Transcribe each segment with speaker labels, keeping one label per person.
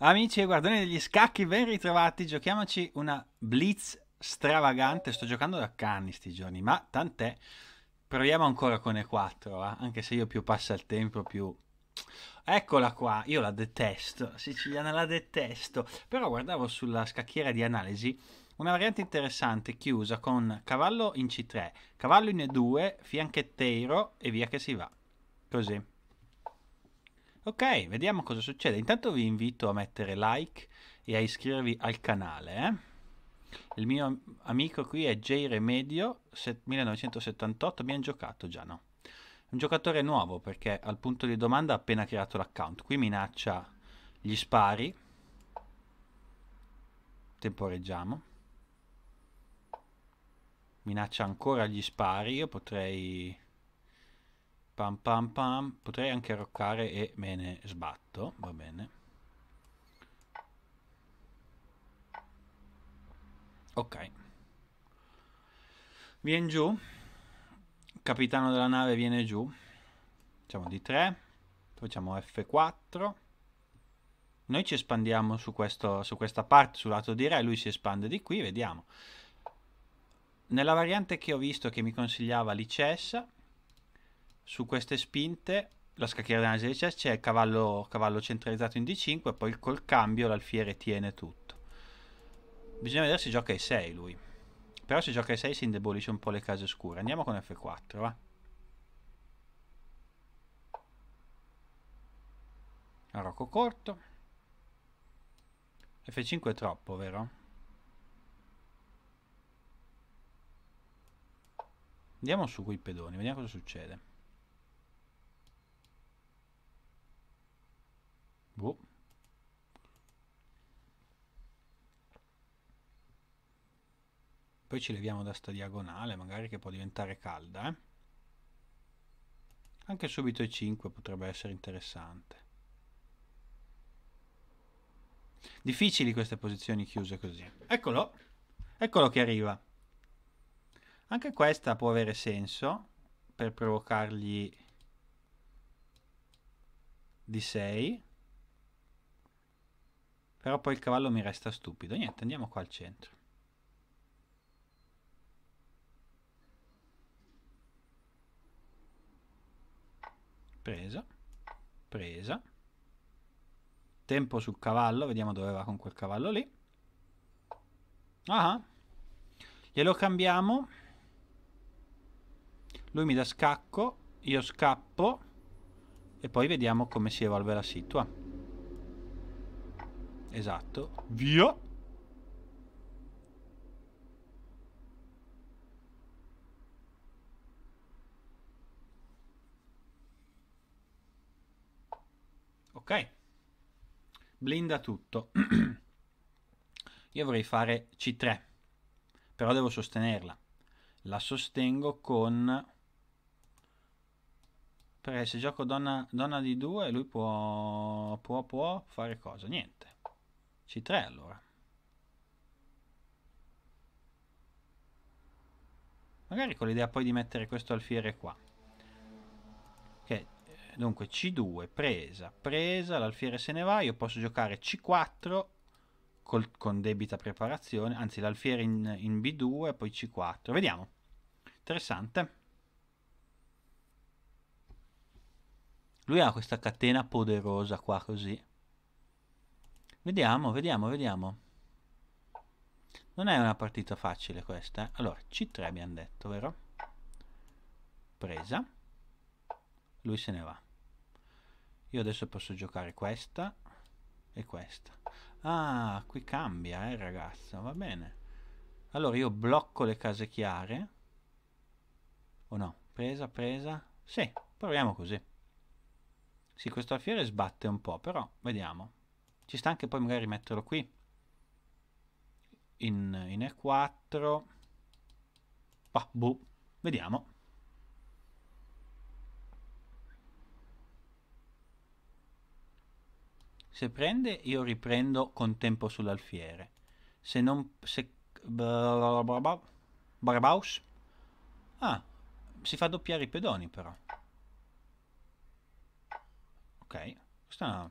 Speaker 1: Amici e guardoni degli scacchi, ben ritrovati. Giochiamoci una blitz stravagante. Sto giocando da canni sti giorni, ma tant'è. Proviamo ancora con E4, eh? anche se io più passa il tempo più... Eccola qua, io la detesto, siciliana la detesto. Però guardavo sulla scacchiera di analisi una variante interessante chiusa con cavallo in C3, cavallo in E2, fianchetteiro e via che si va. Così. Ok, vediamo cosa succede. Intanto vi invito a mettere like e a iscrivervi al canale. Eh? Il mio amico qui è J Remedio 1978, abbiamo giocato già, no? Un giocatore nuovo perché al punto di domanda ha appena creato l'account. Qui minaccia gli spari. Temporeggiamo. Minaccia ancora gli spari. Io potrei Pam pam pam. Potrei anche roccare e me ne sbatto, va bene. Ok. Viene giù. Capitano della nave viene giù. Facciamo di 3. Facciamo F4. Noi ci espandiamo su, questo, su questa parte, sul lato di re. Lui si espande di qui, vediamo. Nella variante che ho visto che mi consigliava l'ICS, su queste spinte la scacchiera della Angelica c'è il cavallo, cavallo, centralizzato in D5 poi col cambio l'alfiere tiene tutto bisogna vedere se gioca e 6 lui però se gioca e 6 si indebolisce un po' le case scure andiamo con F4 va Arocco corto F5 è troppo vero? andiamo su quei pedoni vediamo cosa succede poi ci leviamo da sta diagonale magari che può diventare calda eh? anche subito E5 potrebbe essere interessante difficili queste posizioni chiuse così eccolo eccolo che arriva anche questa può avere senso per provocargli di 6 però poi il cavallo mi resta stupido niente andiamo qua al centro presa, presa, tempo sul cavallo, vediamo dove va con quel cavallo lì. Ah, glielo cambiamo. Lui mi dà scacco, io scappo e poi vediamo come si evolve la situa. Esatto, via. Ok? Blinda tutto. Io vorrei fare C3, però devo sostenerla. La sostengo con... Perché se gioco donna, donna di 2 lui può, può, può fare cosa? Niente. C3 allora. Magari con l'idea poi di mettere questo alfiere qua. Dunque C2, presa, presa, l'alfiere se ne va, io posso giocare C4 col, con debita preparazione, anzi l'alfiere in, in B2 poi C4. Vediamo. Interessante. Lui ha questa catena poderosa qua così. Vediamo, vediamo, vediamo. Non è una partita facile questa. Eh? Allora, C3 abbiamo detto, vero? Presa. Lui se ne va io adesso posso giocare questa e questa ah qui cambia eh ragazza va bene allora io blocco le case chiare o no presa presa sì proviamo così sì questo alfiere sbatte un po' però vediamo ci sta anche poi magari metterlo qui in, in E4 bah, boh, vediamo Se prende, io riprendo con tempo sull'alfiere. Se non... Se, Barbaus? Ah, si fa doppiare i pedoni però. Ok, questa è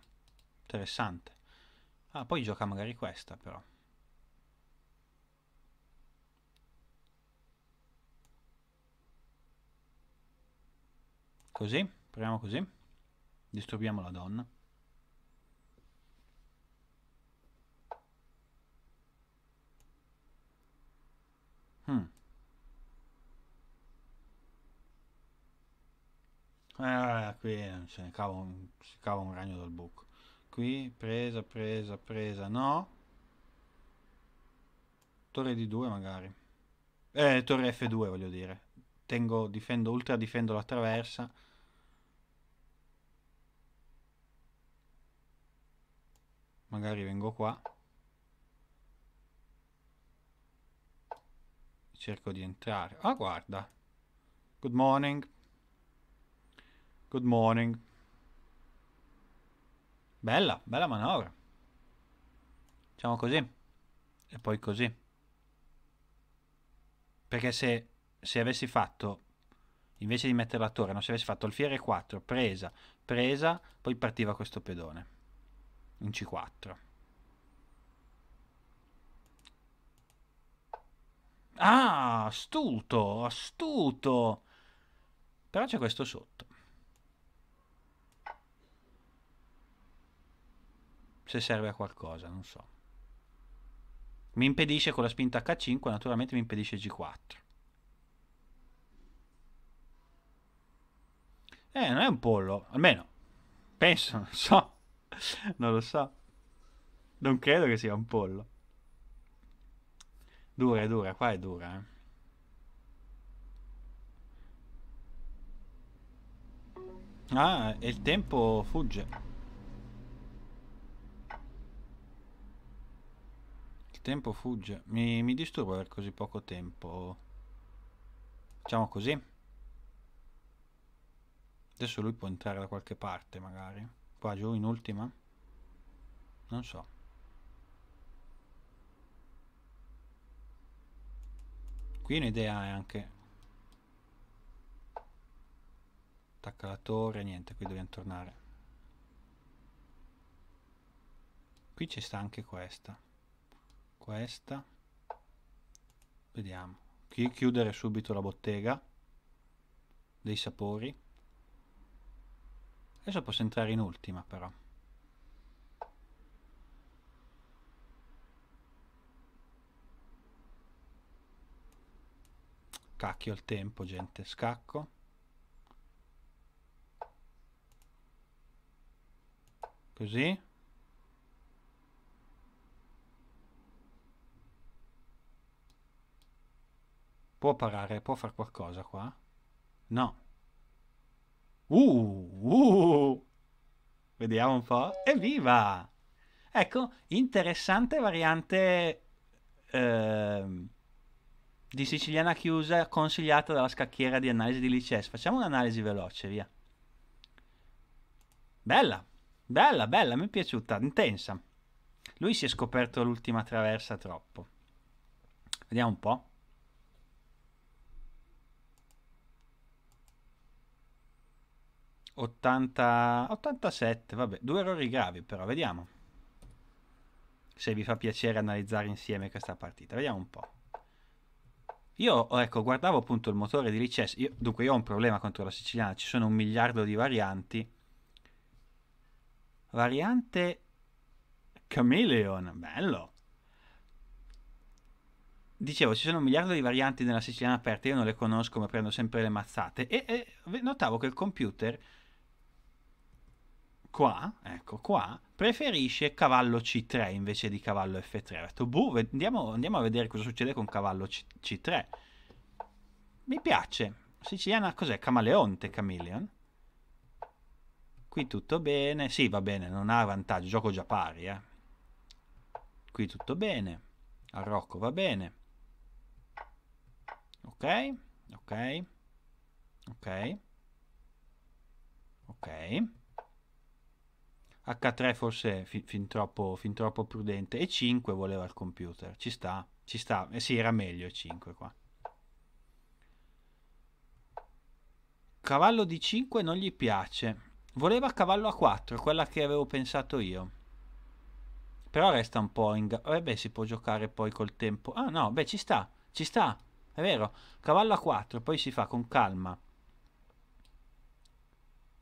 Speaker 1: interessante. Ah, poi gioca magari questa però. Così, proviamo così. Disturbiamo la donna. Eh, qui eh, se ne cava un, si cava un ragno dal buco. Qui, presa, presa, presa, no. Torre di 2 magari. Eh, torre F2 voglio dire. Tengo, difendo, ultra difendo la traversa. Magari vengo qua. Cerco di entrare. Ah, guarda. Good morning. Good morning. Bella, bella manovra. Facciamo così. E poi così. Perché se, se avessi fatto, invece di mettere la torre, non se avessi fatto alfiere 4, presa, presa, poi partiva questo pedone. In C4. Ah, astuto, astuto. Però c'è questo sotto. se serve a qualcosa, non so. Mi impedisce con la spinta H5, naturalmente mi impedisce G4. Eh, non è un pollo, almeno. Penso, non so. non lo so. Non credo che sia un pollo. Dura, è dura, qua è dura, eh. Ah, e il tempo fugge. tempo fugge. Mi, mi disturba aver così poco tempo. Facciamo così. Adesso lui può entrare da qualche parte, magari. Qua giù, in ultima. Non so. Qui un'idea è anche... Attacca la torre, niente, qui dobbiamo tornare. Qui ci sta anche questa questa vediamo Chi chiudere subito la bottega dei sapori adesso posso entrare in ultima però cacchio il tempo gente scacco così Può parare, può fare qualcosa qua? No. Uh, uh. Vediamo un po'. Evviva! Ecco, interessante variante eh, di siciliana chiusa consigliata dalla scacchiera di analisi di Lices. Facciamo un'analisi veloce, via. Bella, bella, bella, mi è piaciuta, intensa. Lui si è scoperto l'ultima traversa troppo. Vediamo un po'. 80, 87, vabbè, due errori gravi però, vediamo se vi fa piacere analizzare insieme questa partita, vediamo un po'. Io, ecco, guardavo appunto il motore di Lices, io, dunque io ho un problema contro la siciliana, ci sono un miliardo di varianti. Variante Chameleon, bello! Dicevo, ci sono un miliardo di varianti nella siciliana aperta, io non le conosco ma prendo sempre le mazzate. E, e notavo che il computer qua, ecco qua, preferisce cavallo C3 invece di cavallo F3. Ho detto, buh, andiamo, andiamo, a vedere cosa succede con cavallo C- 3 Mi piace. Siciliana cos'è? Camaleonte, Chameleon? Qui tutto bene. Sì, va bene, non ha vantaggio, gioco già pari, eh. Qui tutto bene. Al Rocco va bene. Ok, ok, ok, ok. H3 forse fin, fin, troppo, fin troppo prudente e 5 voleva il computer, ci sta, ci sta, eh sì era meglio 5 qua. Cavallo di 5 non gli piace, voleva cavallo a 4, quella che avevo pensato io. Però resta un po' in... Eh beh, si può giocare poi col tempo. Ah no, beh, ci sta, ci sta, è vero. Cavallo a 4, poi si fa con calma.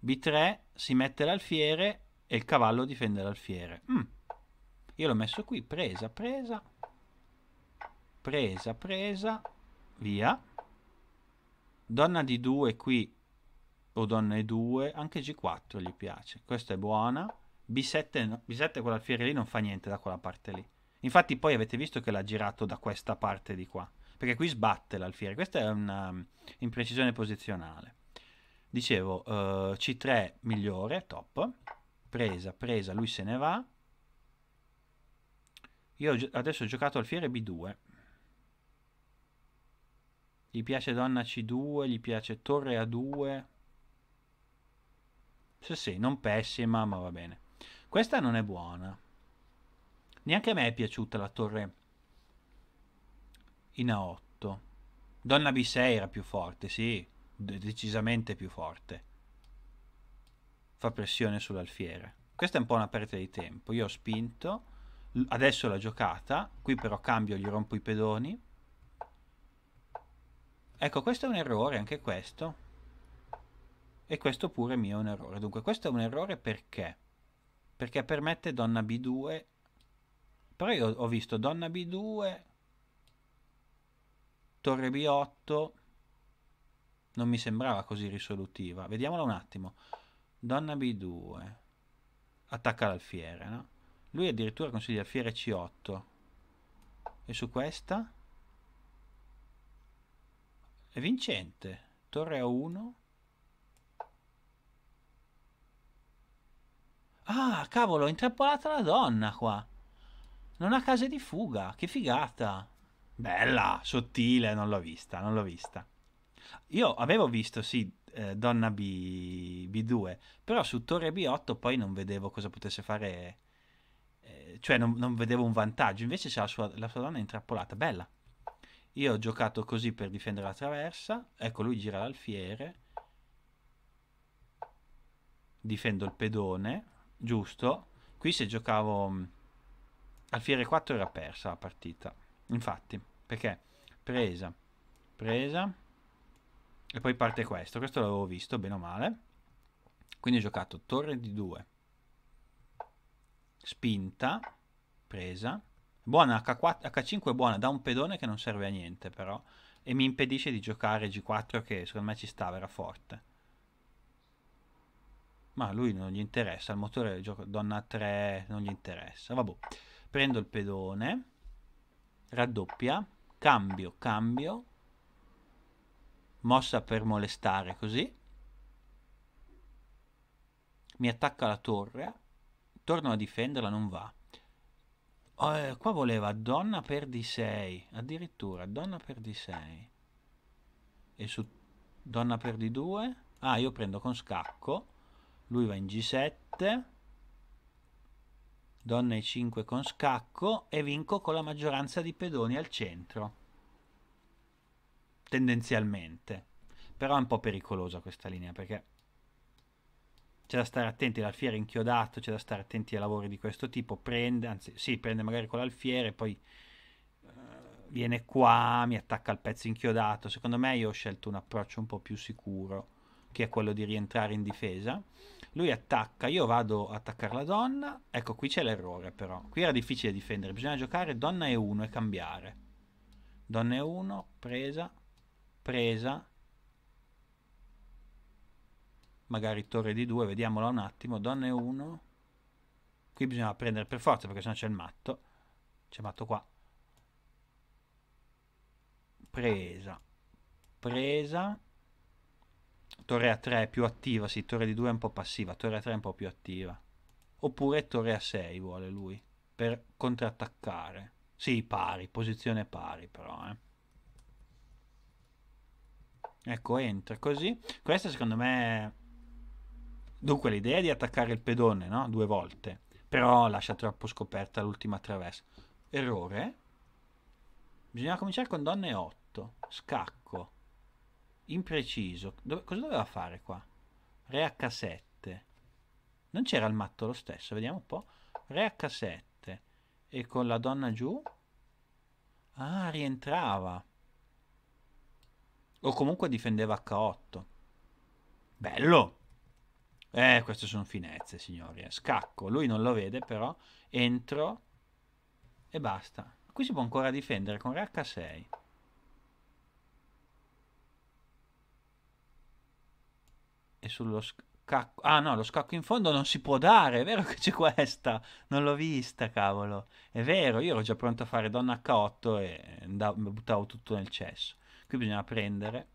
Speaker 1: B3, si mette l'alfiere e il cavallo difende l'alfiere. Mm. Io l'ho messo qui, presa, presa, presa, presa, via. Donna di 2 qui, o donna e 2, anche G4 gli piace. Questa è buona. B7, no, B7 con l'alfiere lì non fa niente da quella parte lì. Infatti poi avete visto che l'ha girato da questa parte di qua. Perché qui sbatte l'alfiere. Questa è un'imprecisione mm, um, posizionale. Dicevo, uh, eh, C3 migliore, top presa, presa, lui se ne va. Io adesso ho giocato alfiere B2. Gli piace donna C2, gli piace torre A2. Sì, sì, non pessima, ma va bene. Questa non è buona. Neanche a me è piaciuta la torre in A8. Donna B6 era più forte, sì, decisamente più forte fa pressione sull'alfiere. Questa è un po' una perdita di tempo. Io ho spinto, adesso la giocata, qui però cambio, gli rompo i pedoni. Ecco, questo è un errore, anche questo. E questo pure mio è un errore. Dunque, questo è un errore perché? Perché permette donna B2. Però io ho visto donna B2, torre B8. Non mi sembrava così risolutiva. Vediamola un attimo donna B2, attacca l'alfiere, no? Lui addirittura consiglia alfiere C8. E su questa? È vincente. Torre A1. Ah, cavolo, ho intrappolato la donna qua. Non ha case di fuga, che figata. Bella, sottile, non l'ho vista, non l'ho vista. Io avevo visto, sì, eh, Donna B, B2, però su Torre B8 poi non vedevo cosa potesse fare, eh, cioè non, non, vedevo un vantaggio. Invece c'è la sua, la sua donna intrappolata, bella. Io ho giocato così per difendere la traversa. Ecco, lui gira l'alfiere. Difendo il pedone, giusto. Qui se giocavo mm, alfiere 4 era persa la partita. Infatti, perché presa, presa e poi parte questo, questo l'avevo visto bene o male. Quindi ho giocato torre di 2, spinta, presa. Buona H4, H5 è buona, da un pedone che non serve a niente però. E mi impedisce di giocare G4 che secondo me ci stava, era forte. Ma a lui non gli interessa, il motore gioco donna 3 non gli interessa. Vabbè, prendo il pedone, raddoppia, cambio, cambio, mossa per molestare così. Mi attacca la torre, torno a difenderla, non va. eh, qua voleva donna per d6, addirittura donna per d6. E su donna per d2? Ah, io prendo con scacco, lui va in g7, donna e 5 con scacco e vinco con la maggioranza di pedoni al centro tendenzialmente. Però è un po' pericolosa questa linea perché c'è da stare attenti, l'alfiere inchiodato, c'è da stare attenti ai lavori di questo tipo, prende, anzi sì, prende magari con l'alfiere, poi uh, viene qua, mi attacca al pezzo inchiodato. Secondo me io ho scelto un approccio un po' più sicuro, che è quello di rientrare in difesa. Lui attacca, io vado ad attaccare la donna, ecco qui c'è l'errore però, qui era difficile difendere, bisogna giocare donna e 1 e cambiare. Donna e 1, presa, presa magari torre di 2 vediamola un attimo donne 1 qui bisogna prendere per forza perché sennò c'è il matto c'è matto qua presa presa torre a 3 più attiva sì torre di 2 è un po' passiva torre a 3 è un po' più attiva oppure torre a 6 vuole lui per contrattaccare sì pari posizione pari però eh Ecco, entra così. Questa secondo me... Dunque l'idea è di attaccare il pedone, no? Due volte. Però lascia troppo scoperta l'ultima traversa. Errore. bisogna cominciare con donne 8. Scacco. Impreciso. Dove... cosa doveva fare qua? Re H7. Non c'era il matto lo stesso, vediamo un po'. Re H7. E con la donna giù? Ah, rientrava. O comunque difendeva H8. Bello! Eh, queste sono finezze, signori. Eh. Scacco, lui non lo vede però. Entro e basta. Qui si può ancora difendere con Re H6. E sullo scacco... Ah no, lo scacco in fondo non si può dare, è vero che c'è questa. Non l'ho vista, cavolo. È vero, io ero già pronto a fare donna H8 e buttavo tutto nel cesso qui bisogna prendere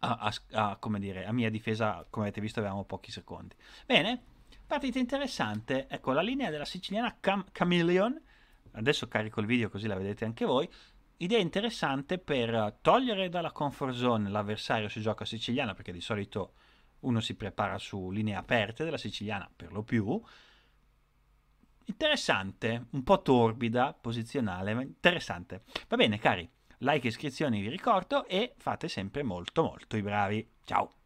Speaker 1: a, a, a, come dire, a mia difesa, come avete visto, avevamo pochi secondi. Bene, partita interessante. Ecco, la linea della siciliana Cam- Chameleon, adesso carico il video così la vedete anche voi, idea interessante per togliere dalla comfort zone l'avversario si gioca siciliana, perché di solito uno si prepara su linee aperte della siciliana per lo più. Interessante, un po' torbida, posizionale, ma interessante. Va bene, cari like e iscrizioni vi ricordo e fate sempre molto molto i bravi. Ciao!